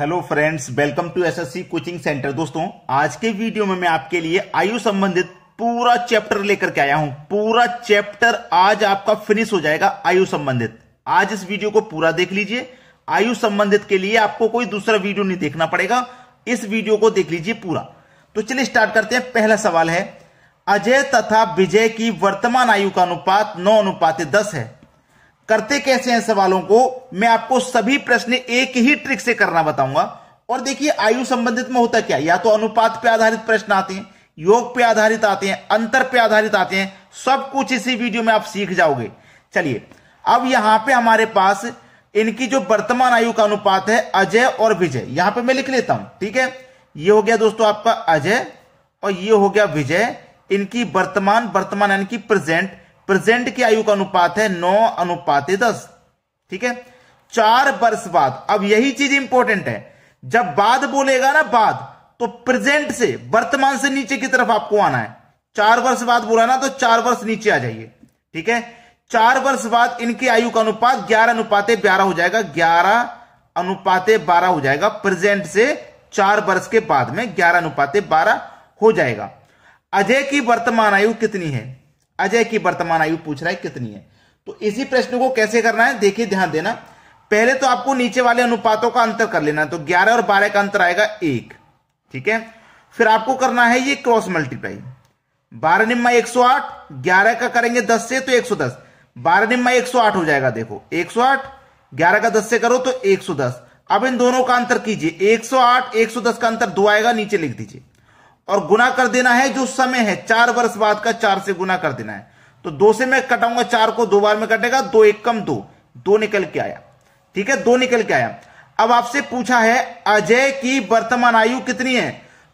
hello friends welcome to SSC coaching centre दोस्तों आज के वीडियो में मैं आपके लिए आयु संबंधित पूरा चैप्टर लेकर के आया हूं पूरा चैप्टर आज आपका फिनिश हो जाएगा आयु संबंधित आज इस वीडियो को पूरा देख लीजिए आयु संबंधित के लिए आपको कोई दूसरा वीडियो नहीं देखना पड़ेगा इस वीडियो को देख लीजिए पूरा तो चलिए स्टार्ट करते हैं पहला सवाल है अजय तथा विजय की वर्तमान आयु का अनुपात नौ अनुपात दस है करते कैसे हैं सवालों को मैं आपको सभी प्रश्न एक ही ट्रिक से करना बताऊंगा और देखिए आयु संबंधित में होता क्या या तो अनुपात पे आधारित प्रश्न आते हैं योग पे आधारित आते हैं अंतर पे आधारित आते हैं सब कुछ इसी वीडियो में आप सीख जाओगे चलिए अब यहां पे हमारे पास इनकी जो वर्तमान आयु का अनुपात है अजय और विजय यहां पे मैं लिख लेता हूं ठीक है ये हो गया दोस्तों आपका अजय और ये हो गया विजय इनकी वर्तमान वर्तमान यानी कि प्रेजेंट प्रेजेंट की आयु का अनुपात है नौ अनुपात दस ठीक है चार वर्ष बाद अब यही चीज इंपॉर्टेंट है जब बाद बोलेगा ना बाद तो प्रेजेंट से वर्तमान से नीचे की तरफ आपको आना है चार वर्ष बाद बोला ना तो चार वर्ष नीचे आ जाइए ठीक है चार वर्ष बाद इनकी आयु का अनुपात ग्यारह अनुपात ग्यारह हो जाएगा ग्यारह अनुपात बारह हो जाएगा प्रेजेंट से चार वर्ष के बाद में ग्यारह अनुपाते बारह हो जाएगा अजय की वर्तमान आयु कितनी है अजय की वर्तमान आयु पूछ रहा है कितनी है तो इसी प्रश्न को कैसे करना है देखिए ध्यान देना पहले तो आपको नीचे वाले अनुपातों का अंतर कर लेना है तो ग्यारह और बारह का अंतर आएगा एक ठीक है फिर आपको करना है ये क्रॉस मल्टीप्लाई बारह निम्मा एक सौ आठ ग्यारह का करेंगे दस से तो एक सौ दस बारह निम्मा एक सौ आठ हो जाएगा देखो एक सौ आठ ग्यारह का दस से करो तो एक सौ दस अब इन दोनों का अंतर कीजिए एक सौ आठ एक सौ दस का अंतर दो आएगा नीचे लिख दीजिए और गुना कर देना है जो समय है चार वर्ष बाद का चार से गुना कर देना है तो दो से मैं कटाऊंगा चार को दो बार में कटेगा दो एक कम दो दो निकल के आया ठीक है दो निकल के आया अब आपसे पूछा है अजय की वर्तमान आयु कितनी है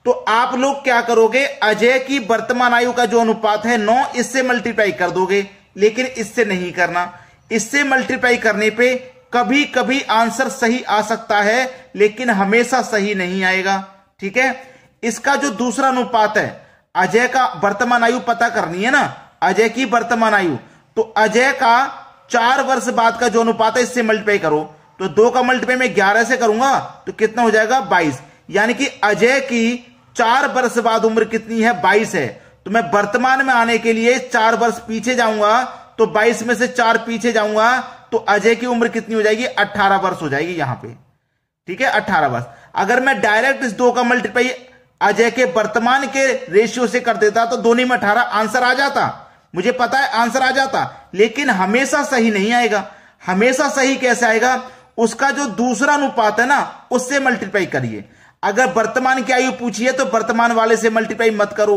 तो आप लोग क्या करोगे अजय की वर्तमान आयु का जो अनुपात है नौ इससे मल्टीप्लाई कर दोगे लेकिन इससे नहीं करना इससे मल्टीप्लाई करने पे कभी कभी आंसर सही आ सकता है लेकिन हमेशा सही नहीं आएगा ठीक है इसका जो दूसरा अनुपात है अजय का वर्तमान आयु पता करनी है ना अजय की वर्तमान आयु तो अजय का चार वर्ष बाद का जो अनुपात है इससे मल्टीप्लाई करो तो दो का मल्टीप्लाई में ग्यारह से करूंगा तो कितना हो जाएगा बाईस यानी कि अजय की चार वर्ष बाद उम्र कितनी है बाईस है तो मैं वर्तमान में आने के लिए चार वर्ष पीछे जाऊंगा तो बाईस में से चार पीछे जाऊंगा तो अजय की उम्र कितनी हो जाएगी अट्ठारह वर्ष हो जाएगी यहां पे ठीक है अट्ठारह वर्ष अगर मैं डायरेक्ट इस दो का मल्टीपाई अजय के वर्तमान के रेशियो से कर देता तो दोनों में अठारह आंसर आ जाता मुझे पता है आंसर आ जाता लेकिन हमेशा सही नहीं आएगा हमेशा सही कैसे आएगा उसका जो दूसरा अनुपात है ना उससे मल्टीप्लाई करिए अगर वर्तमान की आयु पूछिए तो वर्तमान वाले से मल्टीप्लाई मत करो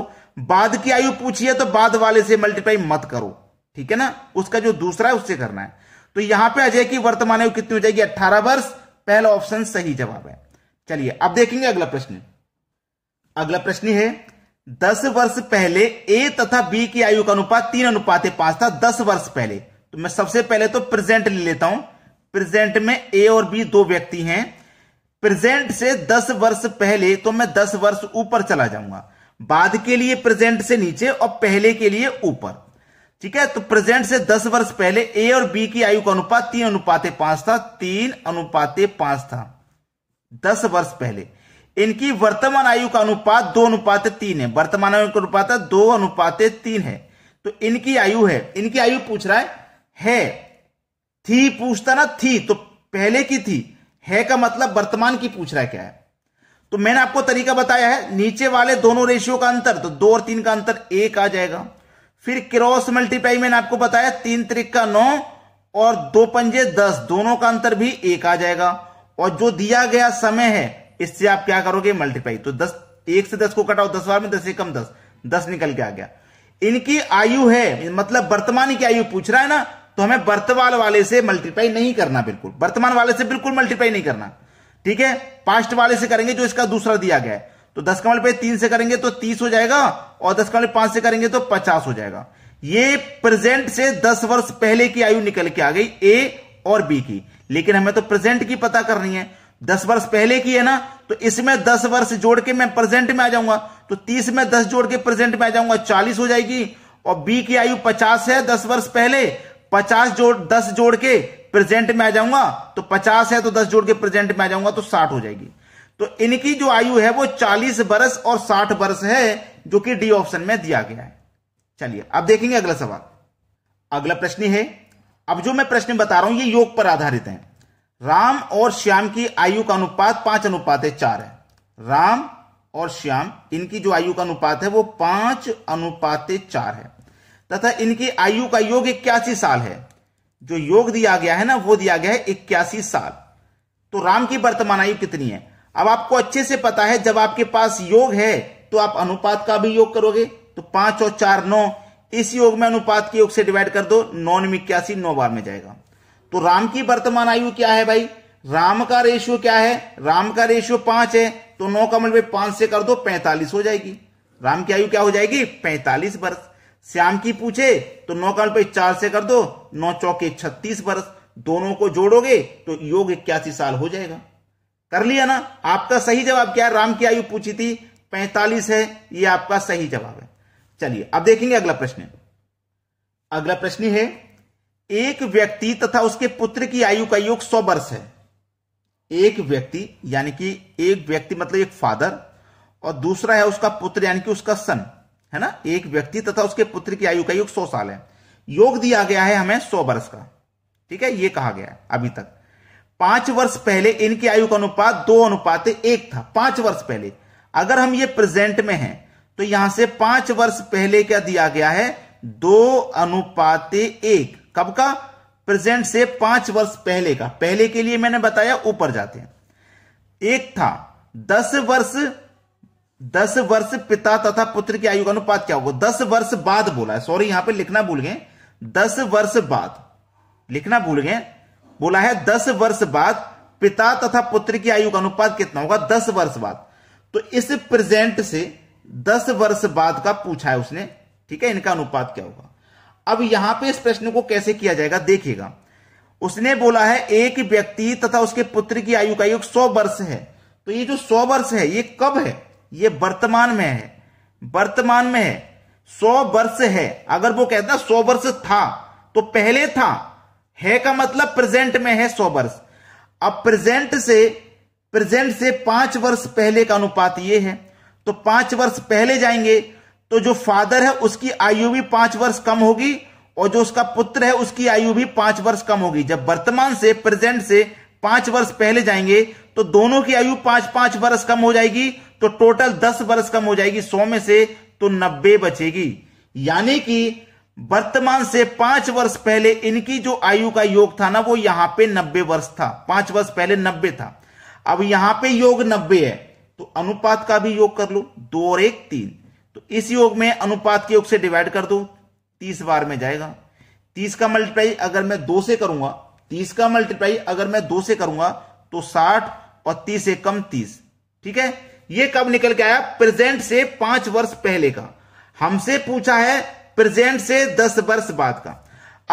बाद की आयु पूछिए तो बाद वाले से मल्टीप्लाई मत करो ठीक है ना उसका जो दूसरा है उससे करना है तो यहां पे अजय की वर्तमान आयु कितनी हो जाएगी 18 वर्ष पहला ऑप्शन सही जवाब है चलिए अब देखेंगे अगला प्रश्न अगला प्रश्न है दस वर्ष पहले ए तथा बी की आयु का अनुपात तीन अनुपात पांच था दस वर्ष पहले तो मैं सबसे पहले तो प्रेजेंट ले लेता हूं प्रेजेंट में ए और बी दो व्यक्ति हैं प्रेजेंट से दस वर्ष पहले तो मैं दस वर्ष ऊपर चला जाऊंगा बाद के लिए प्रेजेंट से नीचे और पहले के लिए ऊपर ठीक है तो प्रेजेंट से दस वर्ष पहले ए और बी की आयु का अनुपात तीन अनुपात पांच था तीन अनुपात पांच था दस वर्ष पहले इनकी वर्तमान आयु का अनुपात दो अनुपात तीन है वर्तमान आयु का अनुपात दो अनुपात तीन है तो इनकी आयु है इनकी आयु पूछ रहा है है थी पूछता ना थी तो पहले की थी है का मतलब वर्तमान की पूछ रहा है क्या है तो मैंने आपको तरीका बताया है नीचे वाले दोनों रेशियो का अंतर तो दो और तीन का अंतर एक आ जाएगा फिर क्रॉस मल्टीप्लाई मैंने आपको बताया तीन त्रिक का नौ और दो पंजे दस दोनों का अंतर भी एक आ जाएगा और जो दिया गया समय है इससे आप क्या करोगे मल्टीप्लाई तो दस एक से दस को कटाओ दस बार में दस से कम दस दस निकल के आ गया इनकी आयु है मतलब वर्तमान की आयु पूछ रहा है ना तो हमें वर्तमान वाले से मल्टीप्लाई नहीं करना बिल्कुल वर्तमान वाले से बिल्कुल मल्टीप्लाई नहीं करना ठीक है पास्ट वाले से करेंगे जो इसका दूसरा दिया गया है तो दस कमल पे तीन से करेंगे तो तीस हो जाएगा और दस कमल पांच से करेंगे तो पचास हो जाएगा ये प्रेजेंट से दस वर्ष पहले की आयु निकल के आ गई ए और बी की लेकिन हमें तो प्रेजेंट की पता करनी है दस वर्ष पहले की है ना तो इसमें दस वर्ष जोड़ के मैं प्रेजेंट में आ जाऊंगा तो तीस में दस जोड़ के प्रेजेंट में आ जाऊंगा चालीस हो जाएगी और बी की आयु पचास है दस वर्ष पहले पचास जोड़ दस जोड़ के प्रेजेंट में आ जाऊंगा तो पचास है तो दस जोड़ के प्रेजेंट में आ जाऊंगा तो साठ हो जाएगी तो इनकी जो आयु है वो चालीस वर्ष और साठ वर्ष है जो कि डी ऑप्शन में दिया गया है चलिए अब देखेंगे अगला सवाल अगला प्रश्न है अब जो मैं प्रश्न बता रहा हूं ये योग पर आधारित है राम और श्याम की आयु का अनुपात पांच अनुपात है चार है राम और श्याम इनकी जो आयु का अनुपात है वो पांच अनुपात चार है तथा इनकी आयु का योग इक्यासी साल है जो योग दिया गया है ना वो दिया गया है इक्यासी साल तो राम की वर्तमान आयु कितनी है अब आपको अच्छे से पता है जब आपके पास योग है तो आप अनुपात का भी योग करोगे तो पांच और चार नौ इस योग में अनुपात के योग से डिवाइड कर दो नौ इक्यासी नौ बार में जाएगा तो राम की वर्तमान आयु क्या है भाई राम का रेशियो क्या है राम का रेशियो पांच है तो नौ का मल्टीप्लाई मतलब पांच से कर दो पैंतालीस हो जाएगी राम की आयु क्या हो जाएगी पैंतालीस वर्ष श्याम की पूछे तो नौ का मल्टीप्लाई मतलब चार से कर दो नौ चौके छत्तीस वर्ष दोनों को जोड़ोगे तो योग इक्यासी साल हो जाएगा कर लिया ना आपका सही जवाब क्या है राम की आयु पूछी थी पैंतालीस है ये आपका सही जवाब है चलिए अब देखेंगे अगला प्रश्न अगला प्रश्न है एक व्यक्ति तथा उसके पुत्र की आयु का योग सौ वर्ष है एक व्यक्ति यानी कि एक व्यक्ति मतलब एक फादर और दूसरा है उसका पुत्र यानी कि उसका सन है ना एक व्यक्ति तथा उसके पुत्र की आयु का योग सौ साल है योग दिया गया है हमें सौ वर्ष का ठीक है यह कहा गया है अभी तक पांच वर्ष पहले इनकी आयु का अनुपात दो अनुपात एक था पांच वर्ष पहले अगर हम ये प्रेजेंट में हैं तो यहां से पांच वर्ष पहले क्या दिया गया है दो अनुपात एक कब का प्रेजेंट से पांच वर्ष पहले का पहले के लिए मैंने बताया ऊपर जाते हैं एक था दस वर्ष दस वर्ष पिता तथा पुत्र की आयु का अनुपात क्या होगा दस वर्ष बाद बोला है सॉरी यहां पे लिखना भूल गए दस वर्ष बाद लिखना भूल गए बोला है दस वर्ष बाद पिता तथा पुत्र की आयु का अनुपात कितना होगा दस वर्ष बाद तो इस प्रेजेंट से दस वर्ष बाद का पूछा है उसने ठीक है इनका अनुपात क्या होगा अब यहां पे इस प्रश्न को कैसे किया जाएगा देखिएगा उसने बोला है एक व्यक्ति तथा उसके पुत्र की आयु का युग सौ वर्ष है तो ये जो सौ वर्ष है ये कब है ये वर्तमान में है वर्तमान में है सौ वर्ष है अगर वो कहता सौ वर्ष था तो पहले था है का मतलब प्रेजेंट में है सौ वर्ष अब प्रेजेंट से प्रेजेंट से पांच वर्ष पहले का अनुपात ये है तो पांच वर्ष पहले जाएंगे तो जो फादर है उसकी आयु भी पांच वर्ष कम होगी और जो उसका पुत्र है उसकी आयु भी पांच वर्ष कम होगी जब वर्तमान से प्रेजेंट से पांच वर्ष पहले जाएंगे तो दोनों की आयु पांच पांच वर्ष कम हो जाएगी तो टोटल दस वर्ष कम हो जाएगी सौ में से तो नब्बे बचेगी यानी कि वर्तमान से पांच वर्ष पहले इनकी जो आयु का योग था ना वो यहां पे नब्बे वर्ष था पांच वर्ष पहले नब्बे था अब यहां पे योग नब्बे है तो अनुपात का भी योग कर लो दो और एक तीन तो इस योग में अनुपात के योग से डिवाइड कर दो तीस बार में जाएगा तीस का मल्टीप्लाई अगर मैं दो से करूंगा तीस का मल्टीप्लाई अगर मैं दो से करूंगा तो साठ और तीस से कम तीस ठीक है ये कब निकल के आया प्रेजेंट से पांच वर्ष पहले का हमसे पूछा है प्रेजेंट से दस वर्ष बाद का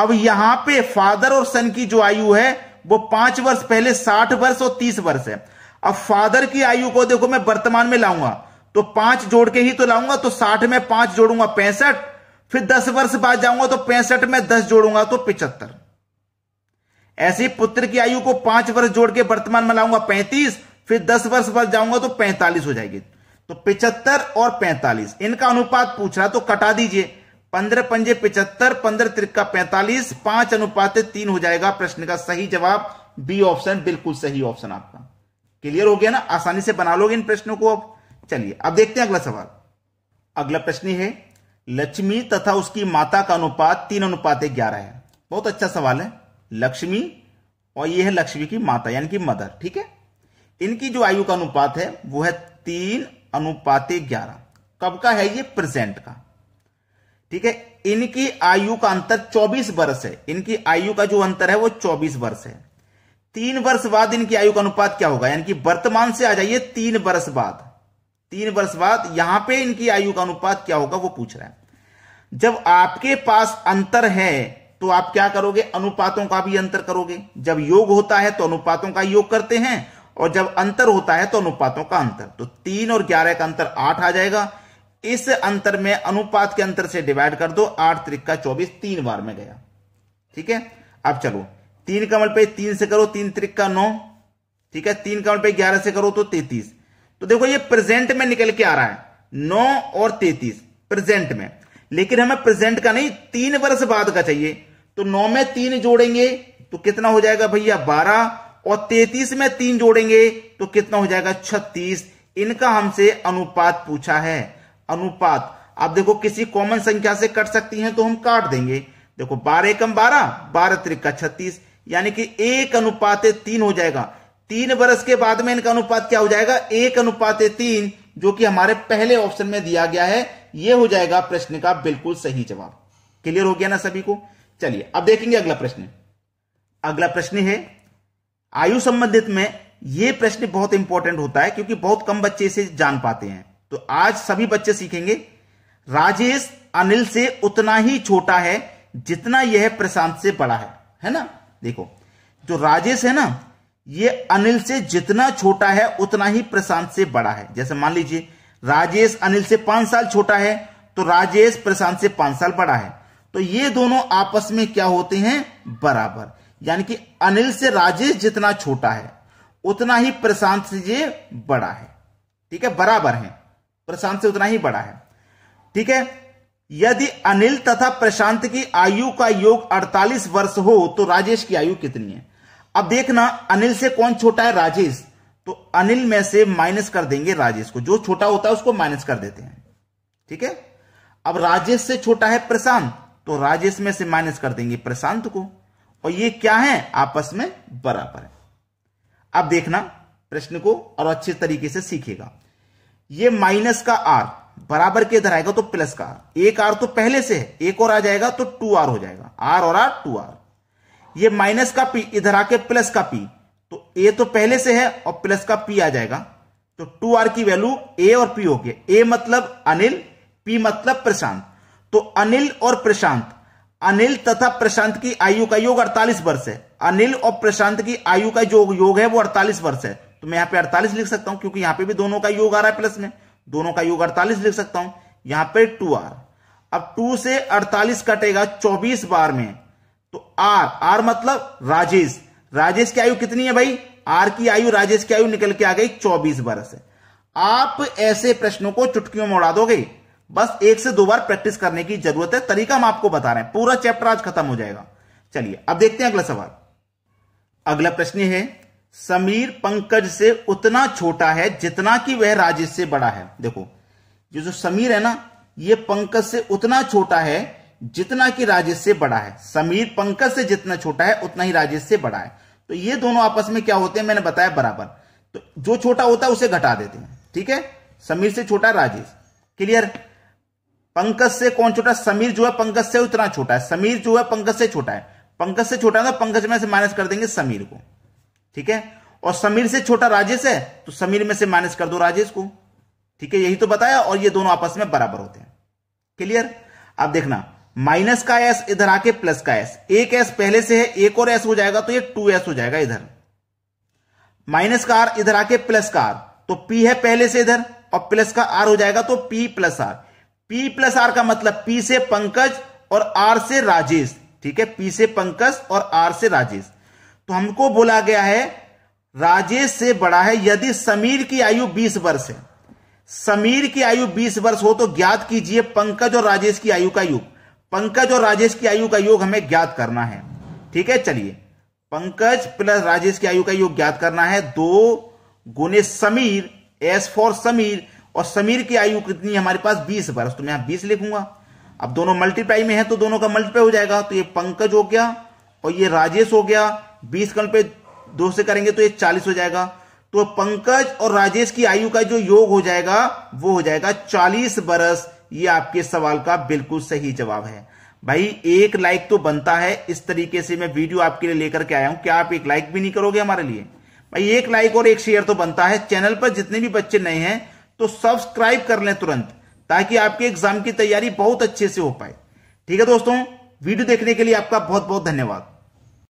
अब यहां पे फादर और सन की जो आयु है वो पांच वर्ष पहले साठ वर्ष और तीस वर्ष है अब फादर की आयु को देखो मैं वर्तमान में लाऊंगा तो पांच जोड़ के ही तो लाऊंगा तो साठ में पांच जोड़ूंगा पैंसठ फिर दस वर्ष बाद जाऊंगा तो पैंसठ में दस जोड़ूंगा तो पिचहत्तर ऐसे पुत्र की आयु को पांच वर्ष जोड़ के वर्तमान में लाऊंगा पैंतीस फिर दस वर्ष बाद जाऊंगा तो पैंतालीस हो जाएगी तो पिचहत्तर और पैंतालीस इनका अनुपात पूछ रहा तो कटा दीजिए पंद्रह पंजे पिचहत्तर पंद्रह त्रिक्का पैंतालीस पांच अनुपात तीन हो जाएगा प्रश्न का सही जवाब बी ऑप्शन बिल्कुल सही ऑप्शन आपका क्लियर हो गया ना आसानी से बना लोगे इन प्रश्नों को अब चलिए अब देखते हैं अगला सवाल अगला प्रश्न है लक्ष्मी तथा उसकी माता का अनुपात तीन अनुपात ग्यारह है बहुत अच्छा सवाल है लक्ष्मी और यह है लक्ष्मी की माता यानी कि मदर ठीक है इनकी जो आयु का अनुपात है वो है तीन अनुपात ग्यारह कब का है ये प्रेजेंट का ठीक है इनकी आयु का अंतर 24 वर्ष है इनकी आयु का जो अंतर है वो 24 वर्ष है तीन वर्ष बाद इनकी आयु का अनुपात क्या होगा यानी कि वर्तमान से आ जाइए तीन वर्ष बाद तीन वर्ष बाद यहां पे इनकी आयु का अनुपात क्या होगा वो पूछ रहा है जब आपके पास अंतर है तो आप क्या करोगे अनुपातों का भी अंतर करोगे जब योग होता है तो अनुपातों का योग करते हैं और जब अंतर होता है तो अनुपातों का अंतर तो तीन और ग्यारह का अंतर आठ आ जाएगा इस अंतर में अनुपात के अंतर से डिवाइड कर दो आठ का चौबीस तीन बार में गया ठीक है अब चलो तीन कमल पे तीन से करो तीन का नौ ठीक है तीन कमल पे ग्यारह से करो तो तैतीस तो देखो ये प्रेजेंट में निकल के आ रहा है नौ और तैतीस प्रेजेंट में लेकिन हमें प्रेजेंट का नहीं तीन वर्ष बाद का चाहिए तो नौ में तीन जोड़ेंगे तो कितना हो जाएगा भैया बारह और तैतीस में तीन जोड़ेंगे तो कितना हो जाएगा छत्तीस इनका हमसे अनुपात पूछा है अनुपात आप देखो किसी कॉमन संख्या से कट सकती हैं तो हम काट देंगे देखो बारह एकम बारह बारह त्रिका छत्तीस यानी कि एक अनुपात तीन हो जाएगा तीन वर्ष के बाद में इनका अनुपात क्या हो जाएगा एक अनुपात तीन जो कि हमारे पहले ऑप्शन में दिया गया है यह हो जाएगा प्रश्न का बिल्कुल सही जवाब क्लियर हो गया ना सभी को चलिए अब देखेंगे अगला प्रश्न अगला प्रश्न है आयु संबंधित में यह प्रश्न बहुत इंपॉर्टेंट होता है क्योंकि बहुत कम बच्चे इसे जान पाते हैं तो आज सभी बच्चे सीखेंगे राजेश अनिल से उतना ही छोटा है जितना यह प्रशांत से बड़ा है है ना देखो जो राजेश है ना ये अनिल से जितना छोटा है उतना ही प्रशांत से बड़ा है जैसे मान लीजिए राजेश अनिल से पांच साल छोटा है तो राजेश प्रशांत से पांच साल बड़ा है तो ये दोनों आपस में क्या होते हैं बराबर यानी कि अनिल से राजेश जितना छोटा है उतना ही प्रशांत से ये बड़ा है ठीक है बराबर है प्रशांत से उतना ही बड़ा है ठीक है यदि अनिल तथा प्रशांत की आयु का योग 48 वर्ष हो तो राजेश की आयु कितनी है अब देखना अनिल से कौन छोटा है राजेश तो अनिल में से माइनस कर देंगे राजेश को जो छोटा होता है उसको माइनस कर देते हैं ठीक है अब राजेश से छोटा है प्रशांत तो राजेश में से माइनस कर देंगे प्रशांत को और ये क्या है आपस में बराबर है अब देखना प्रश्न को और अच्छे तरीके से सीखेगा ये माइनस का आर बराबर के इधर आएगा तो प्लस का आर एक आर तो पहले से है एक और आ जाएगा तो टू आर हो जाएगा आर और आर टू आर ये माइनस का पी इधर आके प्लस का पी तो ए तो पहले से है और प्लस का पी आ जाएगा तो टू आर की वैल्यू ए और पी हो गया ए मतलब अनिल पी मतलब प्रशांत तो अनिल और प्रशांत अनिल तथा प्रशांत की आयु का योग 48 वर्ष है अनिल और प्रशांत की आयु का जो योग है वो 48 वर्ष है तो मैं यहां पे 48 लिख सकता हूं क्योंकि यहां पे भी दोनों का योग आ रहा है प्लस में दोनों का योग 48 लिख सकता हूं यहां पे 2r अब 2 से 48 कटेगा 24 बार में आर आर मतलब राजेश राजेश की आयु कितनी है भाई आर की आयु राजेश की आयु निकल के आ गई चौबीस वर्ष है आप ऐसे प्रश्नों को चुटकियों में उड़ा दोगे बस एक से दो बार प्रैक्टिस करने की जरूरत है तरीका हम आपको बता रहे हैं पूरा चैप्टर आज खत्म हो जाएगा चलिए अब देखते हैं अगला सवाल अगला प्रश्न है समीर पंकज से उतना छोटा है जितना कि वह राजेश से बड़ा है देखो ये जो समीर है ना ये पंकज से उतना छोटा है जितना कि राजेश से बड़ा है समीर पंकज से जितना छोटा है उतना ही राजेश से बड़ा है तो ये दोनों आपस में क्या होते हैं मैंने बताया बराबर तो जो छोटा होता है उसे घटा देते हैं ठीक है समीर से छोटा राजेश क्लियर पंकज से कौन छोटा समीर जो है पंकज से उतना छोटा है समीर जो है पंकज से छोटा है पंकज से छोटा है तो पंकज में से माइनस कर देंगे समीर को ठीक है और समीर से छोटा राजेश है तो समीर में से माइनस कर दो राजेश को ठीक है यही तो बताया और ये दोनों आपस में बराबर होते हैं क्लियर अब देखना माइनस का एस इधर आके प्लस का एस एक एस पहले से है एक और एस हो जाएगा तो ये टू एस हो जाएगा इधर माइनस का आर इधर आके प्लस का आर तो पी है पहले से इधर और प्लस का आर हो जाएगा तो P plus R P plus R का मतलब पी से पंकज और आर से राजेश ठीक है पी से पंकज और आर से राजेश तो हमको बोला गया है राजेश से बड़ा है यदि समीर की आयु बीस वर्ष है समीर की आयु 20 वर्ष हो तो ज्ञात कीजिए पंकज और राजेश की आयु का युग पंकज और राजेश की आयु का योग हमें ज्ञात करना है ठीक है चलिए पंकज प्लस राजेश की आयु का योग ज्ञात करना है दो गुने समीर एस फॉर समीर और समीर की आयु कितनी हमारे पास बीस वर्ष तो मैं यहां बीस लिखूंगा अब दोनों मल्टीप्लाई में है तो दोनों का मल्टीप्लाई हो जाएगा तो ये पंकज हो गया और ये राजेश हो गया बीस कल पे दो से करेंगे तो ये चालीस हो जाएगा तो पंकज और राजेश की आयु का जो योग हो जाएगा वो हो जाएगा चालीस बरस ये आपके सवाल का बिल्कुल सही जवाब है भाई एक लाइक तो बनता है इस तरीके से मैं वीडियो आपके लिए लेकर के आया हूं क्या आप एक लाइक भी नहीं करोगे हमारे लिए भाई एक लाइक और एक शेयर तो बनता है चैनल पर जितने भी बच्चे नए हैं तो सब्सक्राइब कर लें तुरंत ताकि आपके एग्जाम की तैयारी बहुत अच्छे से हो पाए ठीक है दोस्तों वीडियो देखने के लिए आपका बहुत बहुत धन्यवाद